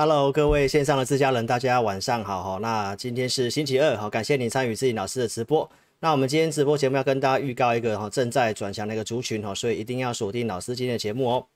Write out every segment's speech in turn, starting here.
Hello，各位线上的自家人，大家晚上好哈。那今天是星期二，好，感谢您参与自己老师的直播。那我们今天直播节目要跟大家预告一个哈，正在转强的一个族群哈，所以一定要锁定老师今天的节目哦。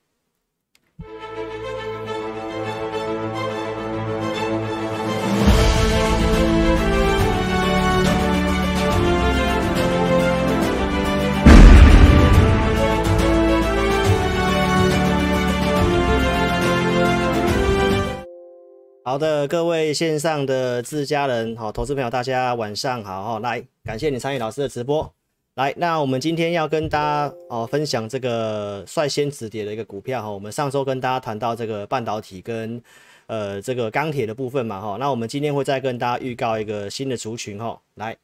好的，各位线上的自家人，好，投资朋友，大家晚上好哈，来感谢你参与老师的直播，来，那我们今天要跟大家哦分享这个率先止跌的一个股票哈，我们上周跟大家谈到这个半导体跟呃这个钢铁的部分嘛哈，那我们今天会再跟大家预告一个新的族群哈，来。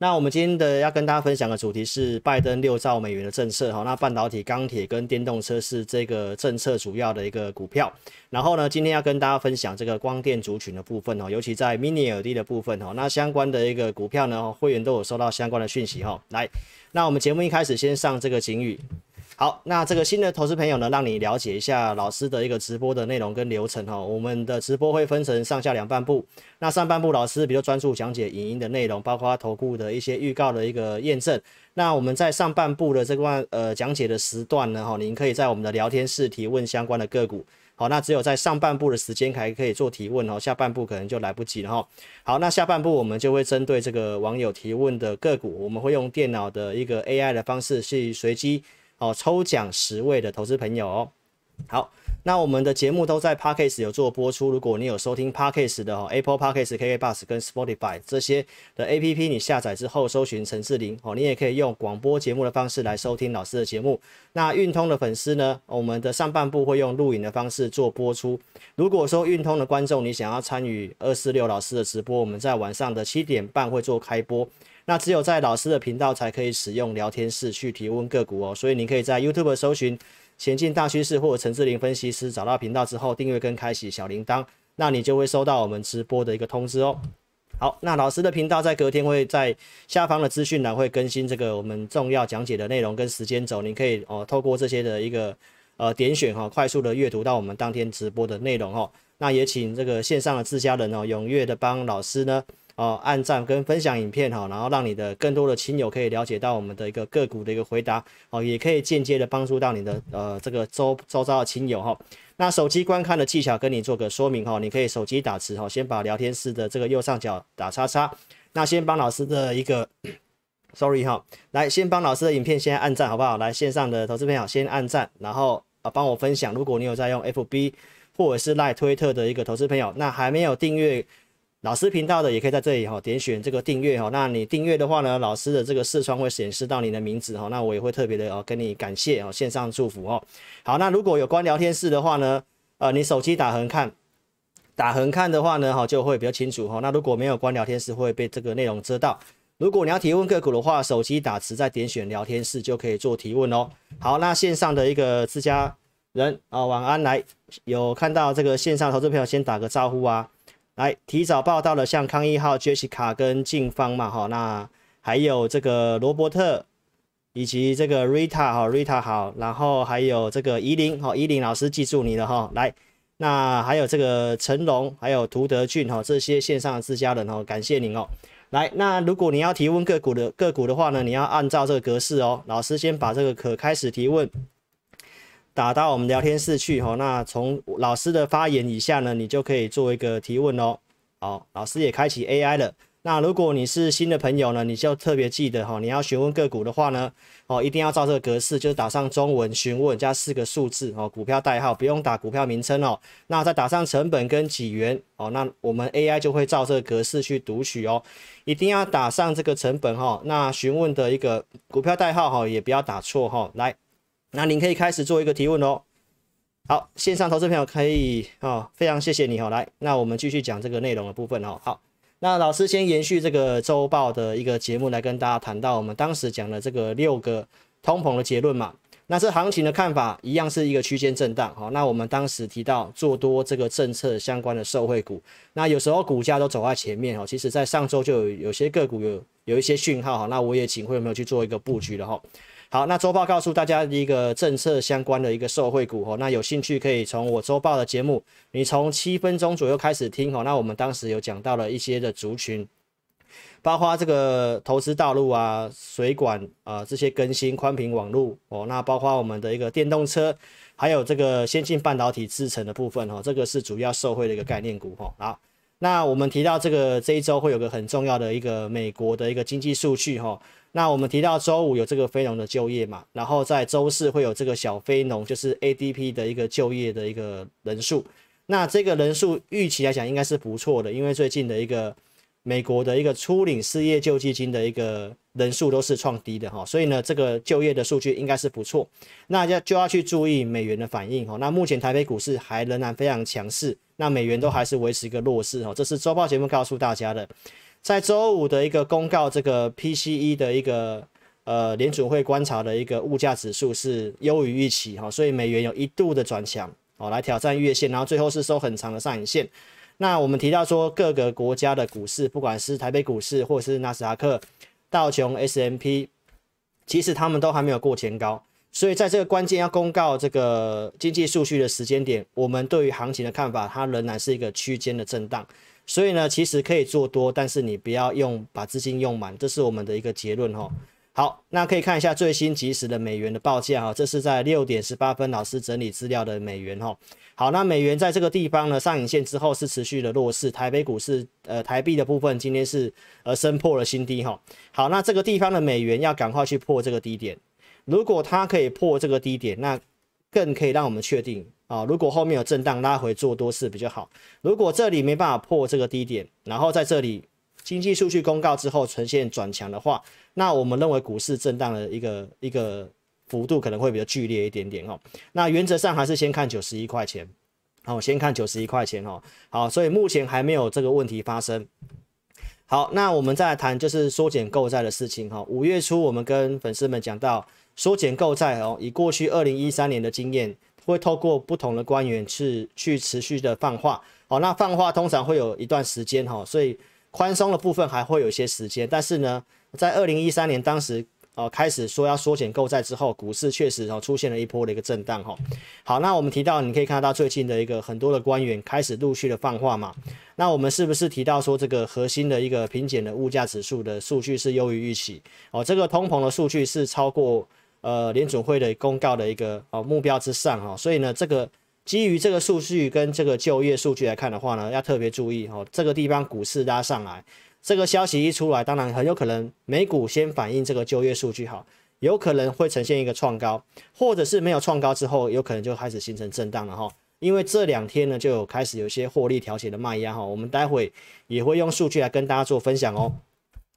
那我们今天的要跟大家分享的主题是拜登六兆美元的政策哈，那半导体、钢铁跟电动车是这个政策主要的一个股票。然后呢，今天要跟大家分享这个光电族群的部分哦，尤其在 Mini LED 的部分哦，那相关的一个股票呢，会员都有收到相关的讯息哈。来，那我们节目一开始先上这个警语，好，那这个新的投资朋友呢，让你了解一下老师的一个直播的内容跟流程哈。我们的直播会分成上下两半部，那上半部老师比较专注讲解影音的内容，包括投顾的一些预告的一个验证。那我们在上半部的这段呃讲解的时段呢，哈，您可以在我们的聊天室提问相关的个股。好，那只有在上半部的时间才可以做提问哦，下半部可能就来不及了哈。好，那下半部我们就会针对这个网友提问的个股，我们会用电脑的一个 AI 的方式去随机。哦，抽奖十位的投资朋友哦。好，那我们的节目都在 p a r k a s 有做播出。如果你有收听 p a r k a s 的哦，Apple p a r k a s KK Bus 跟 Spotify 这些的 A P P，你下载之后搜寻陈志玲哦，你也可以用广播节目的方式来收听老师的节目。那运通的粉丝呢？我们的上半部会用录影的方式做播出。如果说运通的观众你想要参与二四六老师的直播，我们在晚上的七点半会做开播。那只有在老师的频道才可以使用聊天室去提问个股哦，所以你可以在 YouTube 搜寻前进大趋势或者陈志林分析师，找到频道之后订阅跟开启小铃铛，那你就会收到我们直播的一个通知哦。好，那老师的频道在隔天会在下方的资讯栏会更新这个我们重要讲解的内容跟时间轴，你可以哦透过这些的一个呃点选哈，快速的阅读到我们当天直播的内容哦。那也请这个线上的自家人哦，踊跃的帮老师呢。哦，按赞跟分享影片哈，然后让你的更多的亲友可以了解到我们的一个个股的一个回答哦，也可以间接的帮助到你的呃这个周周遭的亲友哈。那手机观看的技巧跟你做个说明哈，你可以手机打字哈，先把聊天室的这个右上角打叉叉，那先帮老师的一个，sorry 哈，来先帮老师的影片先按赞好不好？来线上的投资朋友先按赞，然后啊帮我分享，如果你有在用 FB 或者是赖推特的一个投资朋友，那还没有订阅。老师频道的也可以在这里哈，点选这个订阅哈。那你订阅的话呢，老师的这个视窗会显示到你的名字哈。那我也会特别的哦，跟你感谢哦，线上祝福哦。好，那如果有关聊天室的话呢，呃，你手机打横看，打横看的话呢，哈，就会比较清楚哈。那如果没有关聊天室，会被这个内容遮到。如果你要提问个股的话，手机打词再点选聊天室就可以做提问哦。好，那线上的一个自家人啊，晚安来，有看到这个线上投资朋友先打个招呼啊。来，提早报道了，像康一号、Jessica 跟静芳嘛，哈，那还有这个罗伯特，以及这个 Rita 哈，Rita 好，然后还有这个怡林哈，怡林老师记住你了哈，来，那还有这个成龙，还有涂德俊哈，这些线上的自家人哦，感谢您哦，来，那如果你要提问个股的个股的话呢，你要按照这个格式哦，老师先把这个可开始提问。打到我们聊天室去哈，那从老师的发言以下呢，你就可以做一个提问哦。好，老师也开启 AI 了。那如果你是新的朋友呢，你就特别记得哈，你要询问个股的话呢，哦，一定要照这个格式，就是打上中文询问加四个数字哦，股票代号不用打股票名称哦。那再打上成本跟几元哦，那我们 AI 就会照这个格式去读取哦。一定要打上这个成本哈，那询问的一个股票代号哈，也不要打错哈。来。那您可以开始做一个提问哦。好，线上投资朋友可以哦，非常谢谢你哦。来，那我们继续讲这个内容的部分哦。好，那老师先延续这个周报的一个节目来跟大家谈到我们当时讲的这个六个通膨的结论嘛。那这行情的看法一样是一个区间震荡哈。那我们当时提到做多这个政策相关的受惠股，那有时候股价都走在前面哦。其实在上周就有有些个股有有一些讯号哈。那我也请会有没有去做一个布局了哈？好，那周报告诉大家一个政策相关的一个受惠股哦。那有兴趣可以从我周报的节目，你从七分钟左右开始听哦。那我们当时有讲到了一些的族群，包括这个投资道路啊、水管啊这些更新宽频网络哦。那包括我们的一个电动车，还有这个先进半导体制成的部分哦。这个是主要受惠的一个概念股哦。好，那我们提到这个这一周会有个很重要的一个美国的一个经济数据哈。那我们提到周五有这个非农的就业嘛，然后在周四会有这个小非农，就是 ADP 的一个就业的一个人数。那这个人数预期来讲应该是不错的，因为最近的一个美国的一个初领失业救济金的一个人数都是创低的哈，所以呢，这个就业的数据应该是不错。那要就要去注意美元的反应哈。那目前台北股市还仍然非常强势，那美元都还是维持一个弱势哈。这是周报节目告诉大家的。在周五的一个公告，这个 P C E 的一个呃联储会观察的一个物价指数是优于预期哈，所以美元有一度的转强哦，来挑战月线，然后最后是收很长的上影线。那我们提到说各个国家的股市，不管是台北股市或是纳斯达克、道琼 S M P，其实他们都还没有过前高，所以在这个关键要公告这个经济数据的时间点，我们对于行情的看法，它仍然是一个区间的震荡。所以呢，其实可以做多，但是你不要用把资金用满，这是我们的一个结论哈。好，那可以看一下最新及时的美元的报价哈，这是在六点十八分老师整理资料的美元哈。好，那美元在这个地方呢，上影线之后是持续的弱势。台北股市呃，台币的部分今天是呃升破了新低哈。好，那这个地方的美元要赶快去破这个低点，如果它可以破这个低点，那更可以让我们确定。啊，如果后面有震荡拉回做多是比较好。如果这里没办法破这个低点，然后在这里经济数据公告之后呈现转强的话，那我们认为股市震荡的一个一个幅度可能会比较剧烈一点点哦。那原则上还是先看九十一块钱，哦，先看九十一块钱哦。好，所以目前还没有这个问题发生。好，那我们再来谈就是缩减购债的事情哈。五月初我们跟粉丝们讲到缩减购债哦，以过去二零一三年的经验。会透过不同的官员去去持续的放话，哦，那放话通常会有一段时间哈，所以宽松的部分还会有一些时间，但是呢，在二零一三年当时，呃，开始说要缩减购债之后，股市确实哦出现了一波的一个震荡哈。好，那我们提到你可以看到最近的一个很多的官员开始陆续的放话嘛，那我们是不是提到说这个核心的一个平减的物价指数的数据是优于预期，哦，这个通膨的数据是超过。呃，联准会的公告的一个哦目标之上哈，所以呢，这个基于这个数据跟这个就业数据来看的话呢，要特别注意哦，这个地方股市拉上来，这个消息一出来，当然很有可能美股先反映这个就业数据哈。有可能会呈现一个创高，或者是没有创高之后，有可能就开始形成震荡了哈，因为这两天呢，就有开始有些获利调节的卖压哈，我们待会也会用数据来跟大家做分享哦，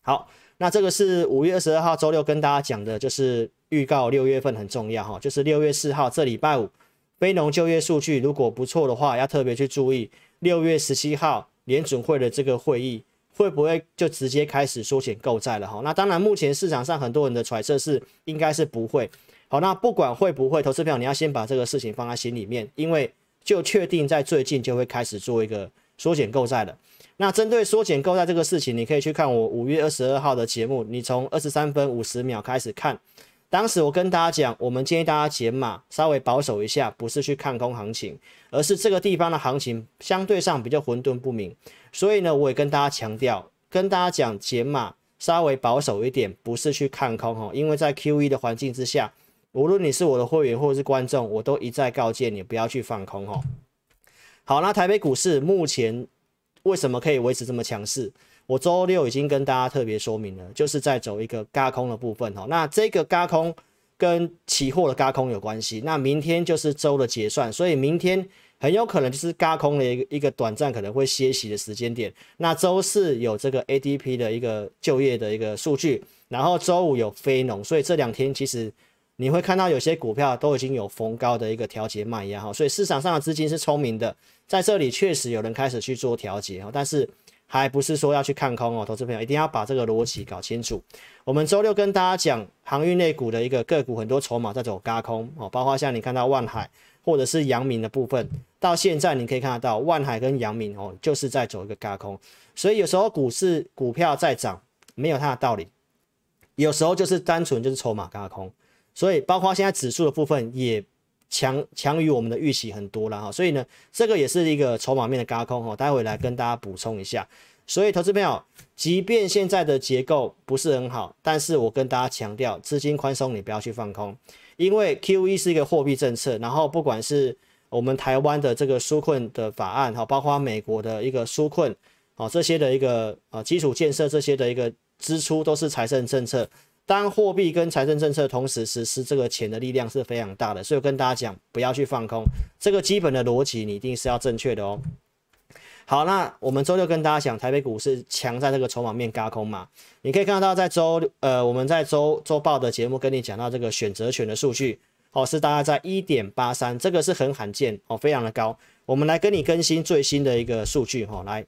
好。那这个是五月二十二号周六跟大家讲的，就是预告六月份很重要哈，就是六月四号这礼拜五非农就业数据如果不错的话，要特别去注意六月十七号联准会的这个会议会不会就直接开始缩减购债了哈。那当然目前市场上很多人的揣测是应该是不会。好，那不管会不会投资票，你要先把这个事情放在心里面，因为就确定在最近就会开始做一个缩减购债了。那针对缩减购债这个事情，你可以去看我五月二十二号的节目，你从二十三分五十秒开始看。当时我跟大家讲，我们建议大家减码，稍微保守一下，不是去看空行情，而是这个地方的行情相对上比较混沌不明。所以呢，我也跟大家强调，跟大家讲减码稍微保守一点，不是去看空哦，因为在 Q E 的环境之下，无论你是我的会员或者是观众，我都一再告诫你不要去放空哦。好，那台北股市目前。为什么可以维持这么强势？我周六已经跟大家特别说明了，就是在走一个轧空的部分哈。那这个轧空跟期货的轧空有关系。那明天就是周的结算，所以明天很有可能就是轧空的一个一个短暂可能会歇息的时间点。那周四有这个 ADP 的一个就业的一个数据，然后周五有非农，所以这两天其实。你会看到有些股票都已经有逢高的一个调节卖压哈，所以市场上的资金是聪明的，在这里确实有人开始去做调节哈，但是还不是说要去看空哦，投资朋友一定要把这个逻辑搞清楚。我们周六跟大家讲航运内股的一个个股，很多筹码在走高空哦，包括像你看到万海或者是阳明的部分，到现在你可以看得到万海跟阳明哦，就是在走一个高空，所以有时候股市股票在涨没有它的道理，有时候就是单纯就是筹码高空。所以，包括现在指数的部分也强强于我们的预期很多了哈。所以呢，这个也是一个筹码面的高空哈。待会来跟大家补充一下。所以，投资朋友，即便现在的结构不是很好，但是我跟大家强调，资金宽松你不要去放空，因为 Q E 是一个货币政策。然后，不管是我们台湾的这个纾困的法案哈，包括美国的一个纾困，哦这些的一个啊基础建设这些的一个支出都是财政政策。当货币跟财政政策同时实施，这个钱的力量是非常大的，所以跟大家讲，不要去放空，这个基本的逻辑你一定是要正确的哦。好，那我们周六跟大家讲，台北股市强在这个筹码面嘎空嘛？你可以看到，在周呃，我们在周周报的节目跟你讲到这个选择权的数据哦，是大概在一点八三，这个是很罕见哦，非常的高。我们来跟你更新最新的一个数据哈，来，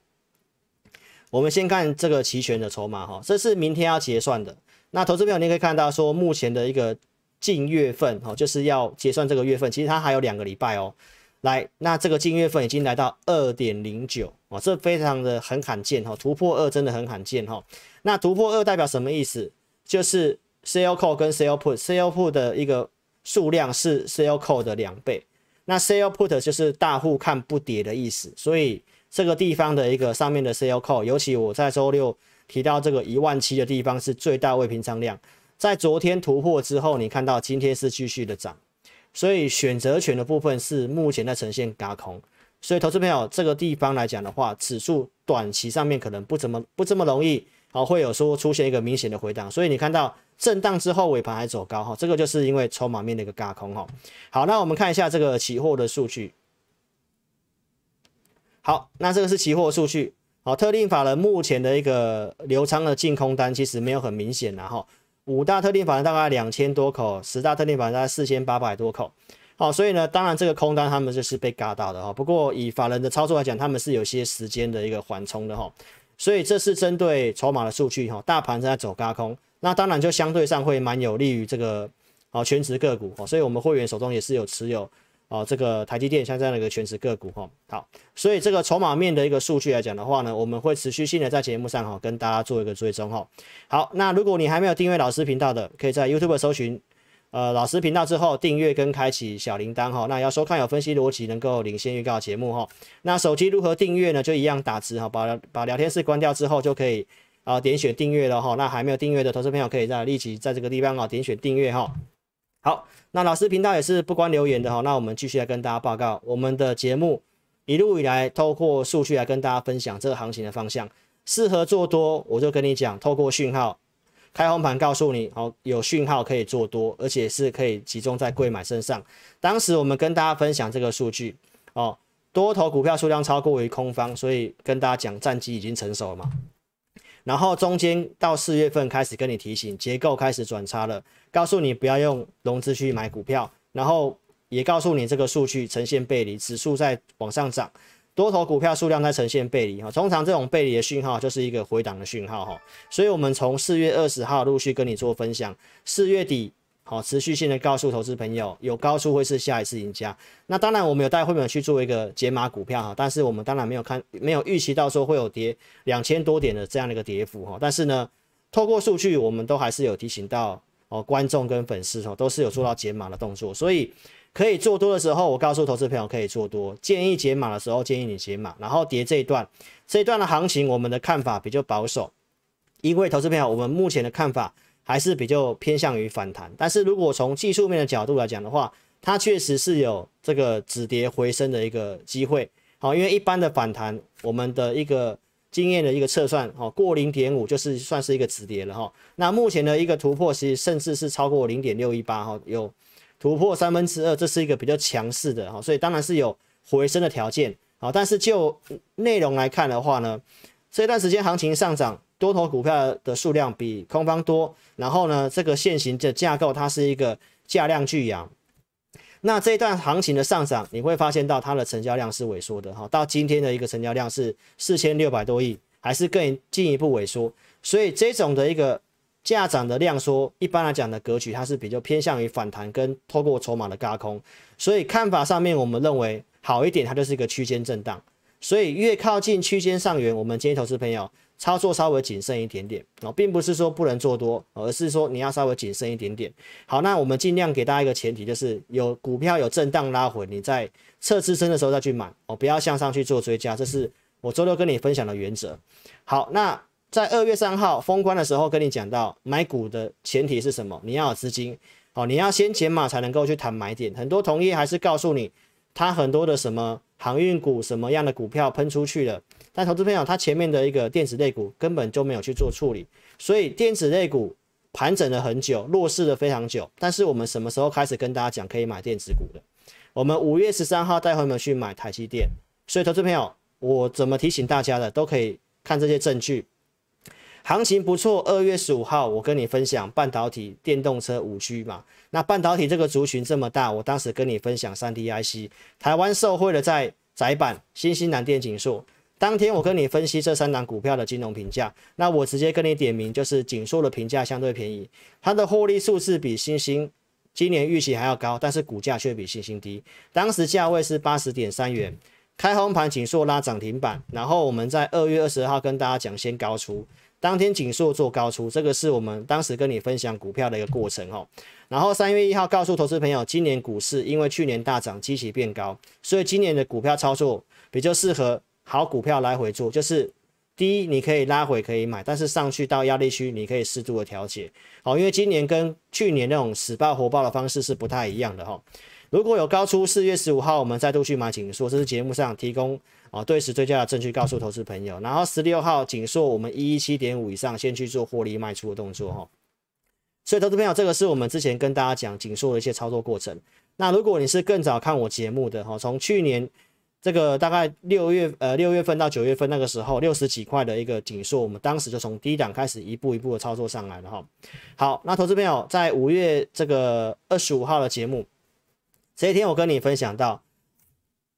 我们先看这个期权的筹码哈，这是明天要结算的。那投资友，你可以看到说，目前的一个近月份哦，就是要结算这个月份，其实它还有两个礼拜哦。来，那这个近月份已经来到二点零九哦，这非常的很罕见哈，突破二真的很罕见哈。那突破二代表什么意思？就是 sell call 跟 sell put sell put 的一个数量是 sell call 的两倍。那 sell put 就是大户看不跌的意思，所以这个地方的一个上面的 sell call，尤其我在周六。提到这个一万七的地方是最大未平仓量，在昨天突破之后，你看到今天是继续的涨，所以选择权的部分是目前在呈现嘎空，所以投资朋友这个地方来讲的话，指数短期上面可能不怎么不这么容易好会有说出现一个明显的回档，所以你看到震荡之后尾盘还走高哈，这个就是因为筹码面的一个嘎空哈。好，那我们看一下这个期货的数据，好，那这个是期货数据。好，特定法人目前的一个流仓的净空单其实没有很明显然哈，五大特定法人大概两千多口，十大特定法人大概四千八百多口。好，所以呢，当然这个空单他们就是被嘎到的哈。不过以法人的操作来讲，他们是有些时间的一个缓冲的哈。所以这是针对筹码的数据哈，大盘正在走嘎空，那当然就相对上会蛮有利于这个好全值个股所以我们会员手中也是有持有。哦，这个台积电像这样的一个全职个股哈，好，所以这个筹码面的一个数据来讲的话呢，我们会持续性的在节目上哈跟大家做一个追踪哈。好，那如果你还没有订阅老师频道的，可以在 YouTube 搜寻呃老师频道之后订阅跟开启小铃铛哈。那要收看有分析逻辑能够领先预告节目哈。那手机如何订阅呢？就一样打字哈，把把聊天室关掉之后就可以啊点选订阅了哈。那还没有订阅的投资朋友，可以在立即在这个地方啊点选订阅哈。好，那老师频道也是不关留言的哈。那我们继续来跟大家报告，我们的节目一路以来透过数据来跟大家分享这个行情的方向，适合做多，我就跟你讲，透过讯号开红盘告诉你，好，有讯号可以做多，而且是可以集中在贵买身上。当时我们跟大家分享这个数据哦，多头股票数量超过于空方，所以跟大家讲战机已经成熟了嘛。然后中间到四月份开始跟你提醒，结构开始转差了，告诉你不要用融资去买股票，然后也告诉你这个数据呈现背离，指数在往上涨，多头股票数量在呈现背离哈，通常这种背离的讯号就是一个回档的讯号哈，所以我们从四月二十号陆续跟你做分享，四月底。好，持续性的告诉投资朋友，有高处会是下一次赢家。那当然，我们有带会员去做一个解码股票哈，但是我们当然没有看，没有预期到说会有跌两千多点的这样的一个跌幅哈。但是呢，透过数据，我们都还是有提醒到哦，观众跟粉丝哦，都是有做到解码的动作。所以可以做多的时候，我告诉投资朋友可以做多；建议解码的时候，建议你解码。然后跌这一段，这一段的行情，我们的看法比较保守，因为投资朋友，我们目前的看法。还是比较偏向于反弹，但是如果从技术面的角度来讲的话，它确实是有这个止跌回升的一个机会，好，因为一般的反弹，我们的一个经验的一个测算，好，过零点五就是算是一个止跌了哈。那目前的一个突破，其实甚至是超过零点六一八哈，有突破三分之二，这是一个比较强势的哈，所以当然是有回升的条件，好，但是就内容来看的话呢，这段时间行情上涨。多头股票的数量比空方多，然后呢，这个线形的架构它是一个价量巨扬。那这一段行情的上涨，你会发现到它的成交量是萎缩的哈，到今天的一个成交量是四千六百多亿，还是更进一步萎缩。所以这种的一个价涨的量缩，一般来讲的格局它是比较偏向于反弹跟透过筹码的轧空。所以看法上面，我们认为好一点，它就是一个区间震荡。所以越靠近区间上缘，我们建议投资朋友。操作稍微谨慎一点点，哦，并不是说不能做多，而是说你要稍微谨慎一点点。好，那我们尽量给大家一个前提，就是有股票有震荡拉回，你在测支撑的时候再去买，哦，不要向上去做追加，这是我周六跟你分享的原则。好，那在二月三号封关的时候跟你讲到，买股的前提是什么？你要有资金，哦，你要先减码才能够去谈买点。很多同业还是告诉你，他很多的什么航运股，什么样的股票喷出去了。但投资朋友，他前面的一个电子类股根本就没有去做处理，所以电子类股盘整了很久，弱势了非常久。但是我们什么时候开始跟大家讲可以买电子股的？我们五月十三号带朋友们去买台积电。所以投资朋友，我怎么提醒大家的，都可以看这些证据。行情不错，二月十五号我跟你分享半导体、电动车五 G 嘛。那半导体这个族群这么大，我当时跟你分享三 DIC、台湾受惠的在窄板、新兴南电景塑。当天我跟你分析这三档股票的金融评价，那我直接跟你点名，就是锦硕的评价相对便宜，它的获利数字比星星今年预期还要高，但是股价却比星星低。当时价位是八十点三元，开红盘锦硕拉涨停板，然后我们在二月二十二号跟大家讲先高出，当天锦硕做高出，这个是我们当时跟你分享股票的一个过程哦。然后三月一号告诉投资朋友，今年股市因为去年大涨，基期变高，所以今年的股票操作比较适合。好股票来回做，就是第一，你可以拉回可以买，但是上去到压力区你可以适度的调节。好，因为今年跟去年那种死抱、火爆的方式是不太一样的哈。如果有高出四月十五号，我们再度去买锦硕，这是节目上提供啊，对时最佳的证据，告诉投资朋友。然后十六号锦硕，我们一一七点五以上先去做获利卖出的动作哈。所以投资朋友，这个是我们之前跟大家讲锦硕的一些操作过程。那如果你是更早看我节目的哈，从去年。这个大概六月呃六月份到九月份那个时候六十几块的一个紧缩，我们当时就从低档开始一步一步的操作上来了哈。好，那投资朋友在五月这个二十五号的节目，这一天我跟你分享到，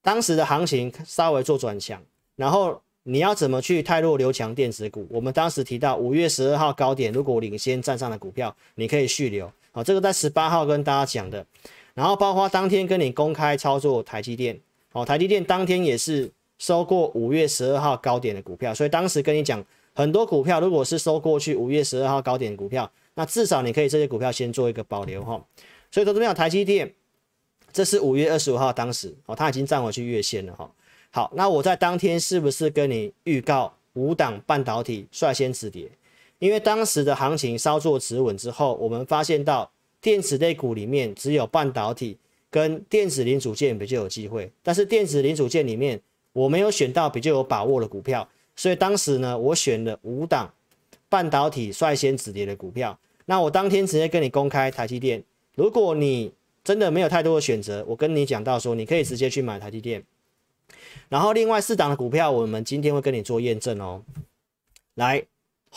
当时的行情稍微做转强，然后你要怎么去泰弱留强电子股？我们当时提到五月十二号高点如果领先站上的股票，你可以续留啊，这个在十八号跟大家讲的，然后包括当天跟你公开操作台积电。哦，台积电当天也是收过五月十二号高点的股票，所以当时跟你讲，很多股票如果是收过去五月十二号高点股票，那至少你可以这些股票先做一个保留哈。所以投资面，台积电这是五月二十五号当时，哦，它已经站回去月线了哈。好，那我在当天是不是跟你预告五档半导体率先止跌？因为当时的行情稍作止稳之后，我们发现到电子类股里面只有半导体。跟电子零组件比较有机会，但是电子零组件里面我没有选到比较有把握的股票，所以当时呢，我选了五档半导体率先止跌的股票。那我当天直接跟你公开台积电，如果你真的没有太多的选择，我跟你讲到说，你可以直接去买台积电。然后另外四档的股票，我们今天会跟你做验证哦。来。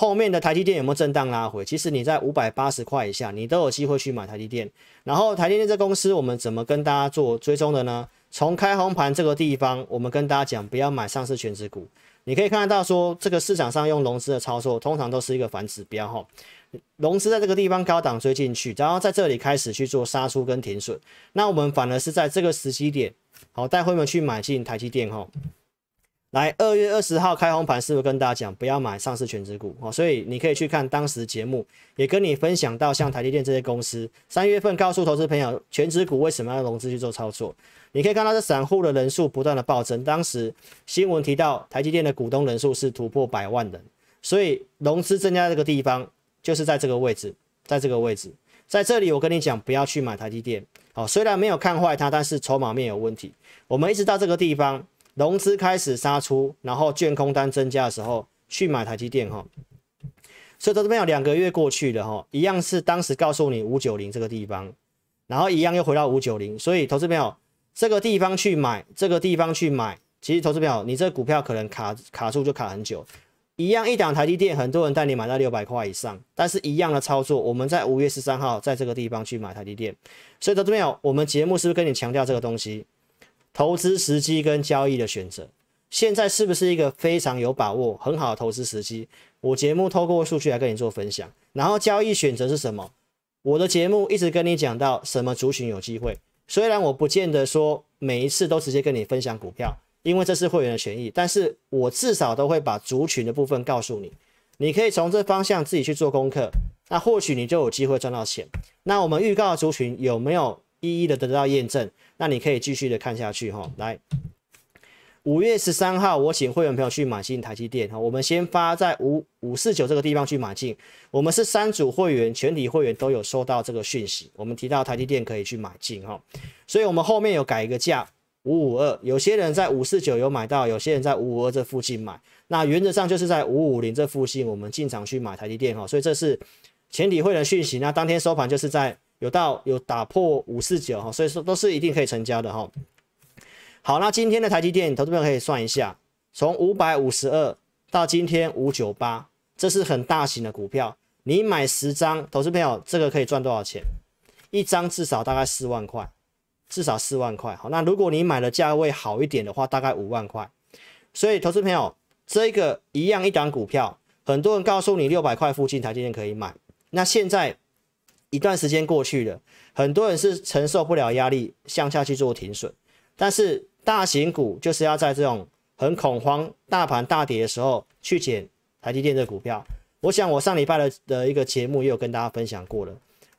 后面的台积电有没有震荡拉回？其实你在五百八十块以下，你都有机会去买台积电。然后台积电这公司，我们怎么跟大家做追踪的呢？从开红盘这个地方，我们跟大家讲不要买上市全指股。你可以看得到说，这个市场上用融资的操作，通常都是一个反指标哈。融资在这个地方高档追进去，然后在这里开始去做杀出跟停损。那我们反而是在这个时机点，好带会员去买进台积电哈。来二月二十号开红盘，是不是跟大家讲不要买上市全职股哦？所以你可以去看当时节目，也跟你分享到像台积电这些公司，三月份告诉投资朋友全职股为什么要融资去做操作？你可以看到这散户的人数不断的暴增，当时新闻提到台积电的股东人数是突破百万人，所以融资增加这个地方就是在这个位置，在这个位置，在这里我跟你讲不要去买台积电，好，虽然没有看坏它，但是筹码面有问题。我们一直到这个地方。融资开始杀出，然后券空单增加的时候去买台积电哈，所以投这边有两个月过去了哈，一样是当时告诉你五九零这个地方，然后一样又回到五九零，所以投资朋友这个地方去买，这个地方去买，其实投资朋友你这股票可能卡卡住就卡很久，一样一档台积电很多人带你买到六百块以上，但是一样的操作，我们在五月十三号在这个地方去买台积电，所以投资朋友，我们节目是不是跟你强调这个东西？投资时机跟交易的选择，现在是不是一个非常有把握、很好的投资时机？我节目透过数据来跟你做分享，然后交易选择是什么？我的节目一直跟你讲到什么族群有机会，虽然我不见得说每一次都直接跟你分享股票，因为这是会员的权益，但是我至少都会把族群的部分告诉你，你可以从这方向自己去做功课，那或许你就有机会赚到钱。那我们预告的族群有没有？一一的得到验证，那你可以继续的看下去哈。来，五月十三号，我请会员朋友去买进台积电哈。我们先发在五五四九这个地方去买进，我们是三组会员，全体会员都有收到这个讯息。我们提到台积电可以去买进哈，所以我们后面有改一个价五五二，有些人在五四九有买到，有些人在五五二这附近买。那原则上就是在五五零这附近，我们进场去买台积电哈。所以这是全体会员讯息。那当天收盘就是在。有到有打破五四九哈，所以说都是一定可以成交的哈。好，那今天的台积电，投资朋友可以算一下，从五百五十二到今天五九八，这是很大型的股票。你买十张，投资朋友，这个可以赚多少钱？一张至少大概四万块，至少四万块。好，那如果你买的价位好一点的话，大概五万块。所以投资朋友，这个一样一档股票，很多人告诉你六百块附近台积电可以买，那现在。一段时间过去了，很多人是承受不了压力，向下去做停损。但是大型股就是要在这种很恐慌、大盘大跌的时候去捡台积电的股票。我想我上礼拜的的一个节目也有跟大家分享过了。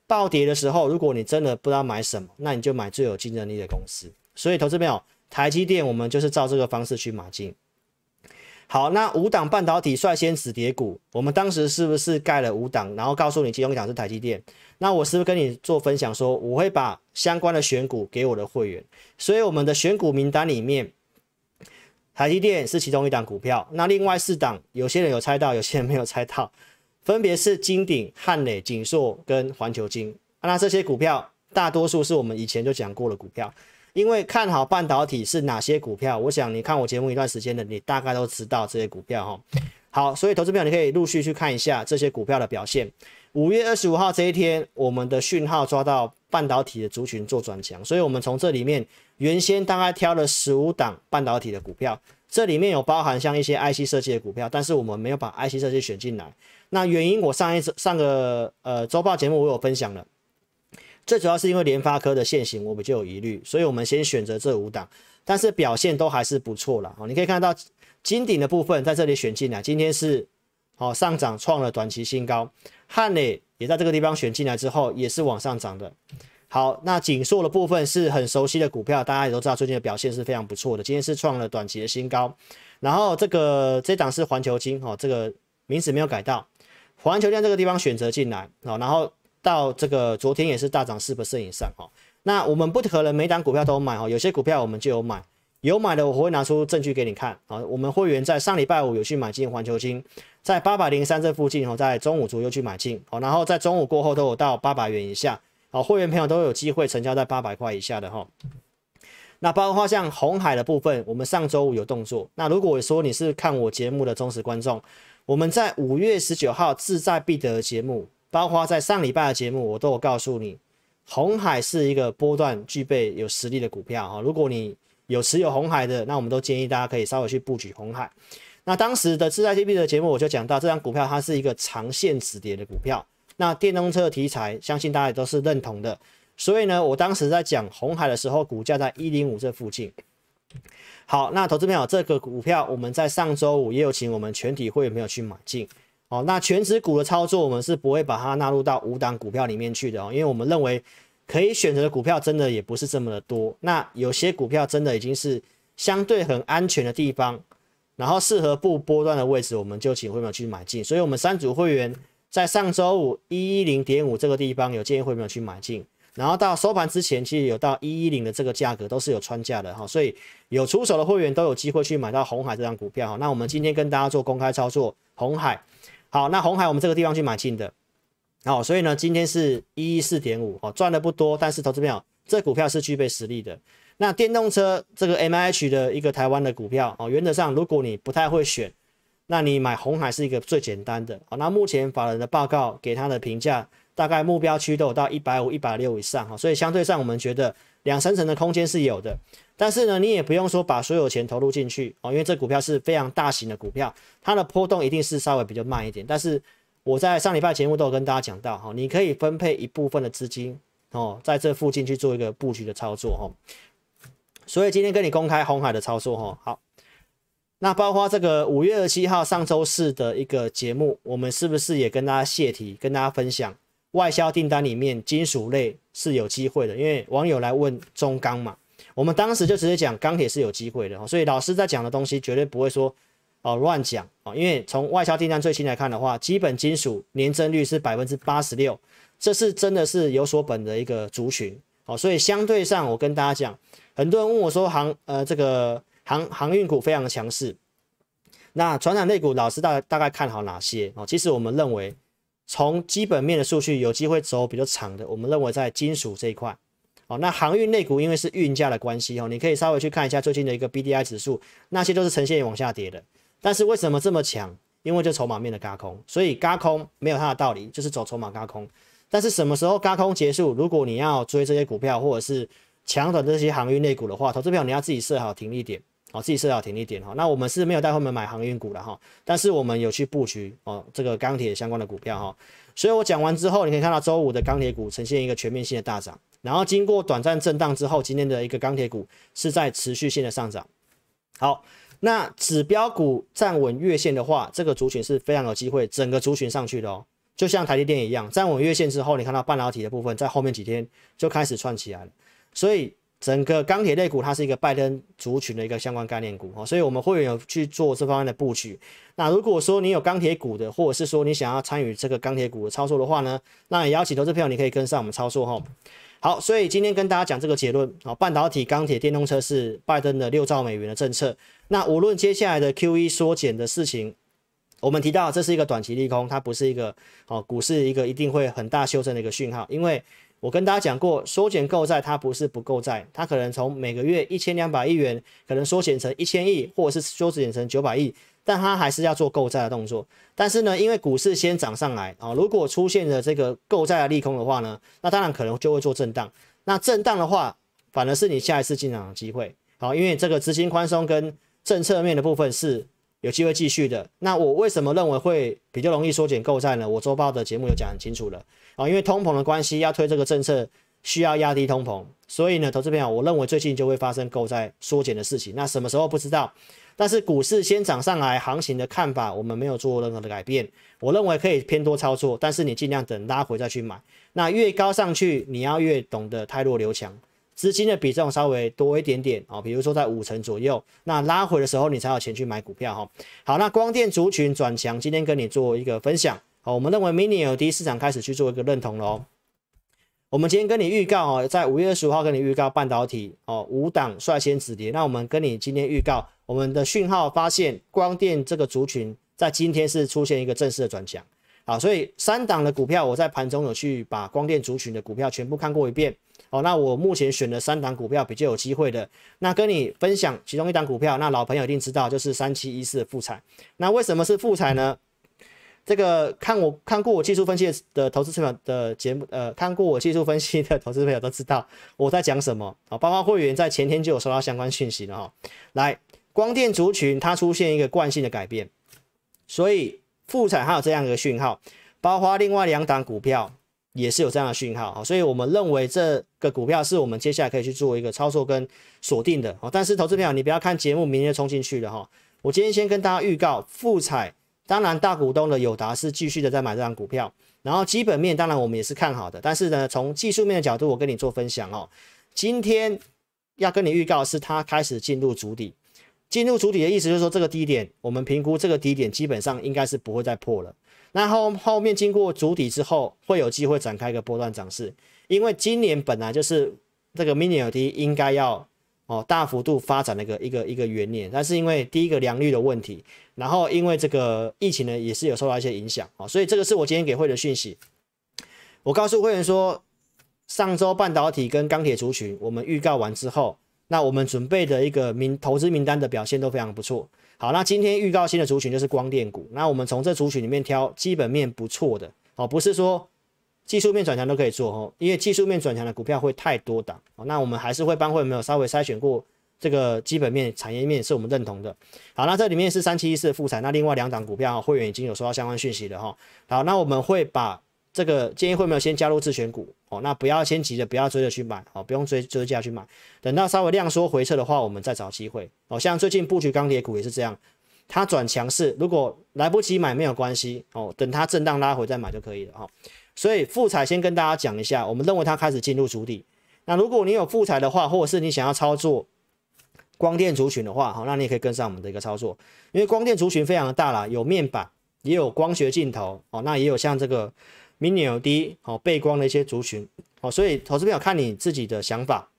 暴跌的时候，如果你真的不知道买什么，那你就买最有竞争力的公司。所以投资朋友，台积电我们就是照这个方式去买进。好，那五档半导体率先止跌股，我们当时是不是盖了五档？然后告诉你其中一档是台积电，那我是不是跟你做分享说，我会把相关的选股给我的会员？所以我们的选股名单里面，台积电是其中一档股票，那另外四档有些人有猜到，有些人没有猜到，分别是金鼎、汉磊、景硕跟环球金。那这些股票大多数是我们以前就讲过的股票。因为看好半导体是哪些股票？我想你看我节目一段时间的，你大概都知道这些股票哈。好，所以投资票你可以陆续去看一下这些股票的表现。五月二十五号这一天，我们的讯号抓到半导体的族群做转强，所以我们从这里面原先大概挑了十五档半导体的股票，这里面有包含像一些 IC 设计的股票，但是我们没有把 IC 设计选进来。那原因我上一次上个呃周报节目我有分享了。最主要是因为联发科的限行，我们就有疑虑，所以我们先选择这五档，但是表现都还是不错了哦。你可以看到金鼎的部分在这里选进来，今天是哦上涨创了短期新高，汉磊也在这个地方选进来之后也是往上涨的。好，那景硕的部分是很熟悉的股票，大家也都知道最近的表现是非常不错的，今天是创了短期的新高。然后这个这档是环球金哦，这个名字没有改到环球金这个地方选择进来哦，然后。到这个昨天也是大涨四百分以上哈，那我们不可能每档股票都买哈，有些股票我们就有买，有买的我会拿出证据给你看啊。我们会员在上礼拜五有去买进环球金，在八百零三这附近哈，在中午左右去买进，好，然后在中午过后都有到八百元以下，好，会员朋友都有机会成交在八百块以下的哈。那包括像红海的部分，我们上周五有动作。那如果说你是看我节目的忠实观众，我们在五月十九号志在必得节目。包括在上礼拜的节目，我都有告诉你，红海是一个波段具备有实力的股票哈。如果你有持有红海的，那我们都建议大家可以稍微去布局红海。那当时的自在 T v 的节目，我就讲到这张股票它是一个长线止跌的股票。那电动车题材，相信大家都是认同的。所以呢，我当时在讲红海的时候，股价在一零五这附近。好，那投资朋友，这个股票我们在上周五也有请我们全体会朋友去买进。哦，那全指股的操作，我们是不会把它纳入到五档股票里面去的哦，因为我们认为可以选择的股票真的也不是这么的多。那有些股票真的已经是相对很安全的地方，然后适合布波段的位置，我们就请会员去买进。所以，我们三组会员在上周五一一零点五这个地方有建议会员去买进，然后到收盘之前，其实有到一一零的这个价格都是有穿价的哈，所以有出手的会员都有机会去买到红海这张股票哈。那我们今天跟大家做公开操作，红海。好，那红海我们这个地方去买进的，好，所以呢，今天是一四点五，哦，赚的不多，但是投资朋友，这股票是具备实力的。那电动车这个 MH I 的一个台湾的股票，哦，原则上如果你不太会选，那你买红海是一个最简单的。哦，那目前法人的报告给他的评价，大概目标区都有到一百五、一百六以上，哈，所以相对上我们觉得。两三层的空间是有的，但是呢，你也不用说把所有钱投入进去哦，因为这股票是非常大型的股票，它的波动一定是稍微比较慢一点。但是我在上礼拜节目都有跟大家讲到哈，你可以分配一部分的资金哦，在这附近去做一个布局的操作哈。所以今天跟你公开红海的操作哈，好，那包括这个五月二七号上周四的一个节目，我们是不是也跟大家泄题，跟大家分享外销订单里面金属类。是有机会的，因为网友来问中钢嘛，我们当时就直接讲钢铁是有机会的，所以老师在讲的东西绝对不会说哦乱讲啊，因为从外销订单最新来看的话，基本金属年增率是百分之八十六，这是真的是有所本的一个族群哦，所以相对上我跟大家讲，很多人问我说航呃这个航航运股非常的强势，那传染类股老师大大概看好哪些哦？其实我们认为。从基本面的数据有机会走比较长的，我们认为在金属这一块，哦，那航运类股因为是运价的关系哦，你可以稍微去看一下最近的一个 B D I 指数，那些都是呈现往下跌的。但是为什么这么强？因为就筹码面的轧空，所以轧空没有它的道理，就是走筹码轧空。但是什么时候轧空结束？如果你要追这些股票或者是抢走这些航运类股的话，投资票你要自己设好停利点。哦，自己设好停利点哈，那我们是没有带货们买航运股的哈，但是我们有去布局哦这个钢铁相关的股票哈，所以我讲完之后，你可以看到周五的钢铁股呈现一个全面性的大涨，然后经过短暂震荡之后，今天的一个钢铁股是在持续性的上涨。好，那指标股站稳月线的话，这个族群是非常有机会，整个族群上去的哦，就像台积电一样，站稳月线之后，你看到半导体的部分在后面几天就开始串起来了，所以。整个钢铁类股，它是一个拜登族群的一个相关概念股哈，所以我们会有去做这方面的布局。那如果说你有钢铁股的，或者是说你想要参与这个钢铁股的操作的话呢，那也邀请投资朋友你可以跟上我们操作哈。好，所以今天跟大家讲这个结论啊，半导体、钢铁、电动车是拜登的六兆美元的政策。那无论接下来的 QE 缩减的事情，我们提到这是一个短期利空，它不是一个哦股市一个一定会很大修正的一个讯号，因为。我跟大家讲过，缩减购债，它不是不购债，它可能从每个月一千两百亿元，可能缩减成一千亿，或者是缩减成九百亿，但它还是要做购债的动作。但是呢，因为股市先涨上来啊，如果出现了这个购债的利空的话呢，那当然可能就会做震荡。那震荡的话，反而是你下一次进场的机会。好，因为这个资金宽松跟政策面的部分是。有机会继续的，那我为什么认为会比较容易缩减购债呢？我周报的节目有讲很清楚了啊，因为通膨的关系，要推这个政策需要压低通膨，所以呢，投资朋友，我认为最近就会发生购债缩减的事情，那什么时候不知道，但是股市先涨上来，行情的看法我们没有做任何的改变，我认为可以偏多操作，但是你尽量等拉回再去买，那越高上去你要越懂得太弱留强。资金的比重稍微多一点点啊，比如说在五成左右，那拉回的时候你才有钱去买股票哈。好，那光电族群转强，今天跟你做一个分享好，我们认为 mini LED 市场开始去做一个认同喽。我们今天跟你预告啊，在五月二十五号跟你预告半导体哦，五档率先止跌，那我们跟你今天预告，我们的讯号发现光电这个族群在今天是出现一个正式的转强啊。所以三档的股票，我在盘中有去把光电族群的股票全部看过一遍。哦，那我目前选的三档股票比较有机会的，那跟你分享其中一档股票，那老朋友一定知道，就是三七一四的复彩。那为什么是复彩呢？这个看我看过我技术分析的投资朋友的节目，呃，看过我技术分析的投资朋友都知道我在讲什么啊。包括会员在前天就有收到相关讯息了哈。来，光电族群它出现一个惯性的改变，所以复彩还有这样一个讯号，包括另外两档股票。也是有这样的讯号啊，所以我们认为这个股票是我们接下来可以去做一个操作跟锁定的啊。但是投资票你不要看节目，明天冲进去了哈。我今天先跟大家预告，富彩当然大股东的友达是继续的在买这张股票，然后基本面当然我们也是看好的，但是呢从技术面的角度，我跟你做分享哦。今天要跟你预告是它开始进入主底，进入主底的意思就是说这个低点，我们评估这个低点基本上应该是不会再破了。那后后面经过主底之后，会有机会展开一个波段涨势，因为今年本来就是这个 mini LED 应该要哦大幅度发展的一个一个一个元年，但是因为第一个良率的问题，然后因为这个疫情呢也是有受到一些影响啊，所以这个是我今天给会的讯息，我告诉会员说，上周半导体跟钢铁族群我们预告完之后，那我们准备的一个名投资名单的表现都非常不错。好，那今天预告新的族群就是光电股。那我们从这族群里面挑基本面不错的，哦，不是说技术面转强都可以做哦，因为技术面转强的股票会太多档，哦，那我们还是会帮会没有稍微筛选过这个基本面、产业面是我们认同的。好，那这里面是三七一四的复产，那另外两档股票会员已经有收到相关讯息了哈。好，那我们会把。这个建议会没有先加入自选股哦，那不要先急着不要追着去买哦，不用追追价去买，等到稍微量缩回撤的话，我们再找机会哦。像最近布局钢铁股也是这样，它转强势，如果来不及买没有关系哦，等它震荡拉回再买就可以了哈。所以富彩先跟大家讲一下，我们认为它开始进入主底。那如果你有富彩的话，或者是你想要操作光电族群的话，好，那你也可以跟上我们的一个操作，因为光电族群非常的大啦，有面板，也有光学镜头哦，那也有像这个。Mini 年有低哦背光的一些族群，哦，所以投资朋友看你自己的想法。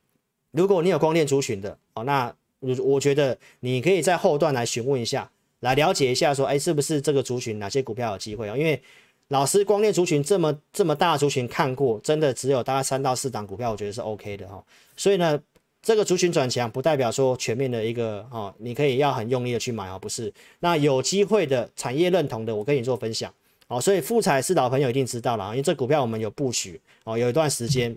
如果你有光电族群的，哦，那我我觉得你可以在后段来询问一下，来了解一下说，哎，是不是这个族群哪些股票有机会啊？因为老师光电族群这么这么大族群看过，真的只有大概三到四档股票，我觉得是 OK 的哈。所以呢，这个族群转强不代表说全面的一个哦，你可以要很用力的去买啊，不是。那有机会的产业认同的，我跟你做分享。好，所以富彩是老朋友一定知道了啊，因为这股票我们有布局哦，有一段时间。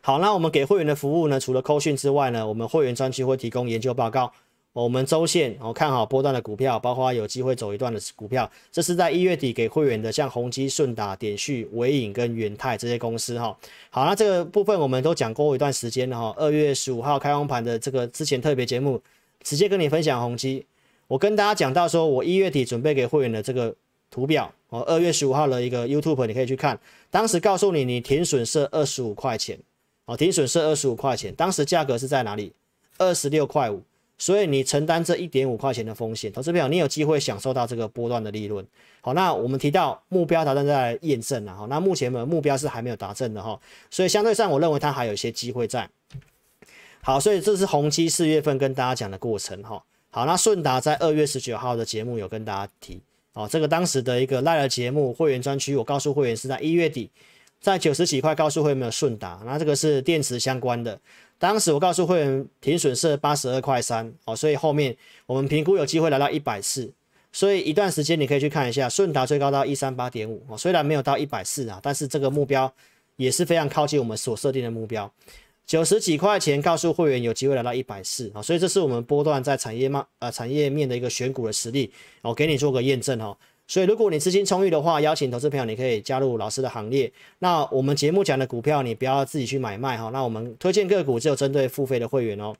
好，那我们给会员的服务呢，除了扣讯之外呢，我们会员专区会提供研究报告。我们周线哦看好波段的股票，包括有机会走一段的股票，这是在一月底给会员的，像宏基、顺达、点旭、伟影跟元泰这些公司哈。好，那这个部分我们都讲过一段时间了哈。二月十五号开光盘的这个之前特别节目，直接跟你分享宏基。我跟大家讲到说，我一月底准备给会员的这个。图表哦，二月十五号的一个 YouTube 你可以去看，当时告诉你你停损是二十五块钱哦，停损是二十五块钱，当时价格是在哪里？二十六块五，所以你承担这一点五块钱的风险，投资票你有机会享受到这个波段的利润。好，那我们提到目标达成在验证了哈，那目前的目标是还没有达成的哈，所以相对上我认为它还有一些机会在。好，所以这是红基四月份跟大家讲的过程哈。好，那顺达在二月十九号的节目有跟大家提。哦，这个当时的一个赖的节目会员专区，我告诉会员是在一月底，在九十几块告诉会员没有顺达，那这个是电池相关的。当时我告诉会员平损是八十二块三，哦，所以后面我们评估有机会来到一百四，所以一段时间你可以去看一下顺达最高到一三八点五，哦，虽然没有到一百四啊，但是这个目标也是非常靠近我们所设定的目标。九十几块钱告诉会员有机会来到一百四啊，所以这是我们波段在产业面呃产业面的一个选股的实力哦，给你做个验证哦。所以如果你资金充裕的话，邀请投资朋友你可以加入老师的行列。那我们节目讲的股票你不要自己去买卖哈，那我们推荐个股只有针对付费的会员哦。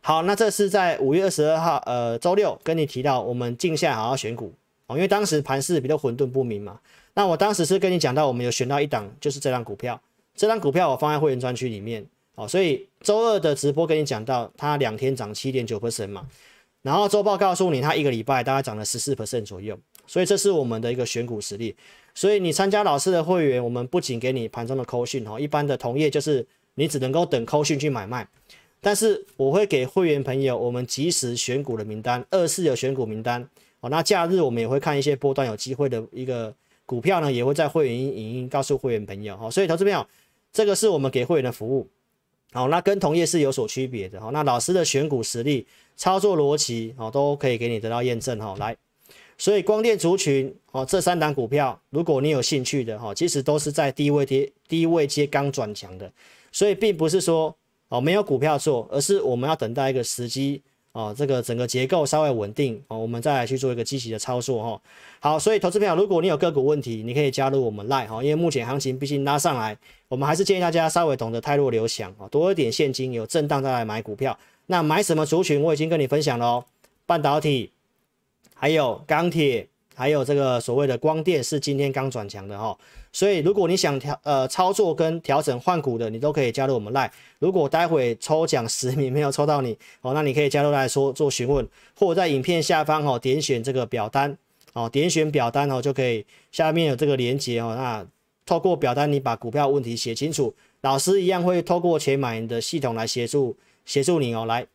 好，那这是在五月二十二号呃周六跟你提到我们静下好好选股哦，因为当时盘势比较混沌不明嘛。那我当时是跟你讲到我们有选到一档就是这档股票。这张股票我放在会员专区里面哦，所以周二的直播跟你讲到它两天涨七点九 percent 嘛，然后周报告诉你它一个礼拜大概涨了十四 percent 左右，所以这是我们的一个选股实力。所以你参加老师的会员，我们不仅给你盘中的扣讯哦，一般的同业就是你只能够等扣讯去买卖，但是我会给会员朋友我们及时选股的名单，二四有选股名单哦，那假日我们也会看一些波段有机会的一个股票呢，也会在会员营音告诉会员朋友哦，所以投资朋友，这个是我们给会员的服务，好，那跟同业是有所区别的哈。那老师的选股实力、操作逻辑，哦，都可以给你得到验证哈。来，所以光电族群，哦，这三档股票，如果你有兴趣的哈，其实都是在低位跌、低位接刚转强的，所以并不是说哦没有股票做，而是我们要等待一个时机，哦，这个整个结构稍微稳定哦，我们再来去做一个积极的操作哈。好，所以投资友，如果你有个股问题，你可以加入我们 Line 哈，因为目前行情毕竟拉上来。我们还是建议大家稍微懂得泰弱留强啊，多一点现金，有震荡再来买股票。那买什么族群？我已经跟你分享了哦，半导体，还有钢铁，还有这个所谓的光电，是今天刚转强的哈。所以如果你想调呃操作跟调整换股的，你都可以加入我们 Lie。如果待会抽奖十名没有抽到你哦，那你可以加入来说做询问，或在影片下方哦点选这个表单哦，点选表单哦就可以，下面有这个连接哦，那。透过表单，你把股票问题写清楚，老师一样会透过钱买的系统来协助协助你哦。来，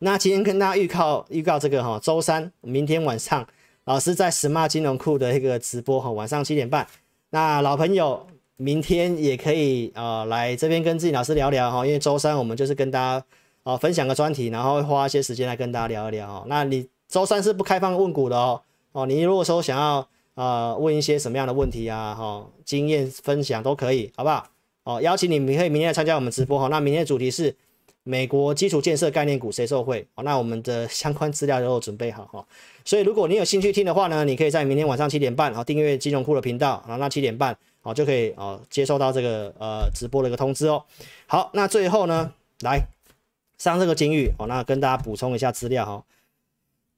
那今天跟大家预告预告这个哈，周三明天晚上，老师在 Smart 金融库的一个直播哈，晚上七点半。那老朋友明天也可以啊来这边跟自己老师聊聊哈，因为周三我们就是跟大家哦分享个专题，然后花一些时间来跟大家聊一聊。哦。那你周三是不开放问股的哦，哦你如果说想要。呃，问一些什么样的问题啊？哈，经验分享都可以，好不好？哦，邀请你明可以明天来参加我们直播哈。那明天的主题是美国基础建设概念股谁受惠？哦，那我们的相关资料都准备好哈。所以如果你有兴趣听的话呢，你可以在明天晚上七点半啊订阅金融库的频道啊，那七点半哦就可以哦接收到这个呃直播的一个通知哦。好，那最后呢，来上这个金玉哦，那跟大家补充一下资料哈，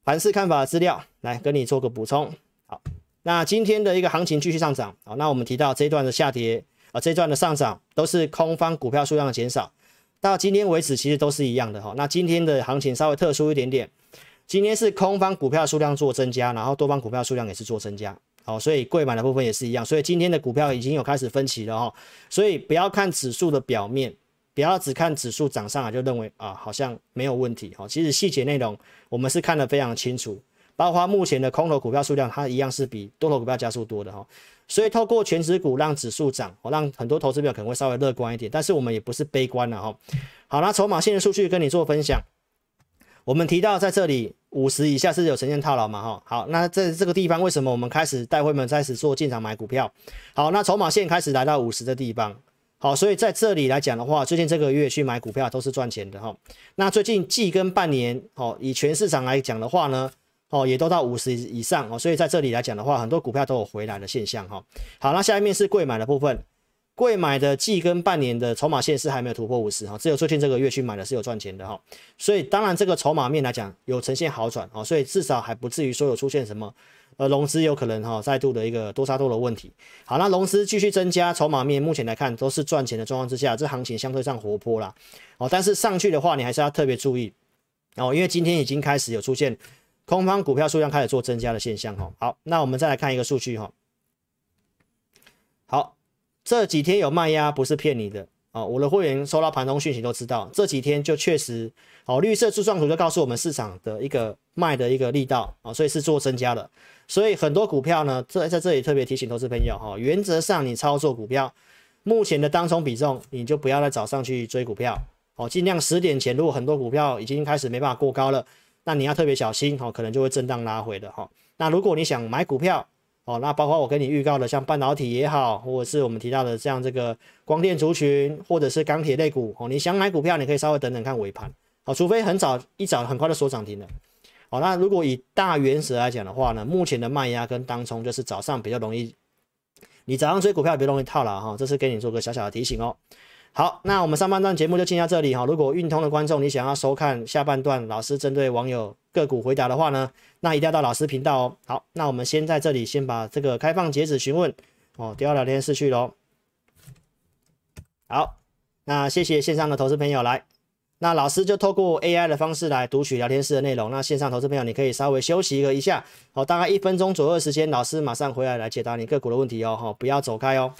凡是看法资料来跟你做个补充，好。那今天的一个行情继续上涨，好，那我们提到这一段的下跌啊，这一段的上涨都是空方股票数量的减少，到今天为止其实都是一样的哈。那今天的行情稍微特殊一点点，今天是空方股票数量做增加，然后多方股票数量也是做增加，好，所以贵买的部分也是一样，所以今天的股票已经有开始分歧了哈，所以不要看指数的表面，不要只看指数涨上来就认为啊好像没有问题，哈，其实细节内容我们是看得非常清楚。包括目前的空头股票数量，它一样是比多头股票加速多的哈，所以透过全指股让指数涨，哦，让很多投资者可能会稍微乐观一点，但是我们也不是悲观了哈。好，那筹码线的数据跟你做分享，我们提到在这里五十以下是有呈现套牢嘛哈。好，那在这个地方为什么我们开始带会们开始做进场买股票？好，那筹码线开始来到五十的地方，好，所以在这里来讲的话，最近这个月去买股票都是赚钱的哈。那最近季跟半年，好，以全市场来讲的话呢？哦，也都到五十以上哦，所以在这里来讲的话，很多股票都有回来的现象哈。好，那下面是贵买的部分，贵买的季跟半年的筹码线是还没有突破五十哈，只有最近这个月去买的是有赚钱的哈。所以当然这个筹码面来讲有呈现好转哦，所以至少还不至于说有出现什么呃融资有可能哈再度的一个多杀多的问题。好，那融资继续增加筹码面，目前来看都是赚钱的状况之下，这行情相对上活泼啦哦。但是上去的话，你还是要特别注意哦，因为今天已经开始有出现。空方股票数量开始做增加的现象哈，好，那我们再来看一个数据哈，好，这几天有卖压不是骗你的啊，我的会员收到盘中讯息都知道，这几天就确实哦，绿色柱状图就告诉我们市场的一个卖的一个力道啊，所以是做增加的，所以很多股票呢，这在这里特别提醒投资朋友哈，原则上你操作股票，目前的当冲比重你就不要在早上去追股票哦，尽量十点前如果很多股票已经开始没办法过高了。那你要特别小心哈，可能就会震荡拉回的哈。那如果你想买股票哦，那包括我跟你预告的，像半导体也好，或者是我们提到的这样这个光电族群，或者是钢铁类股哦，你想买股票，你可以稍微等等看尾盘，好，除非很早一早很快的锁涨停了。好，那如果以大原则来讲的话呢，目前的卖压跟当冲就是早上比较容易，你早上追股票比较容易套牢哈，这是给你做个小小的提醒哦。好，那我们上半段节目就进到这里哈。如果运通的观众，你想要收看下半段老师针对网友个股回答的话呢，那一定要到老师频道哦。好，那我们先在这里先把这个开放截止询问哦，调到聊天室去喽。好，那谢谢线上的投资朋友来，那老师就透过 AI 的方式来读取聊天室的内容。那线上投资朋友，你可以稍微休息个一下，好，大概一分钟左右的时间，老师马上回来来解答你个股的问题哦，哈，不要走开哦。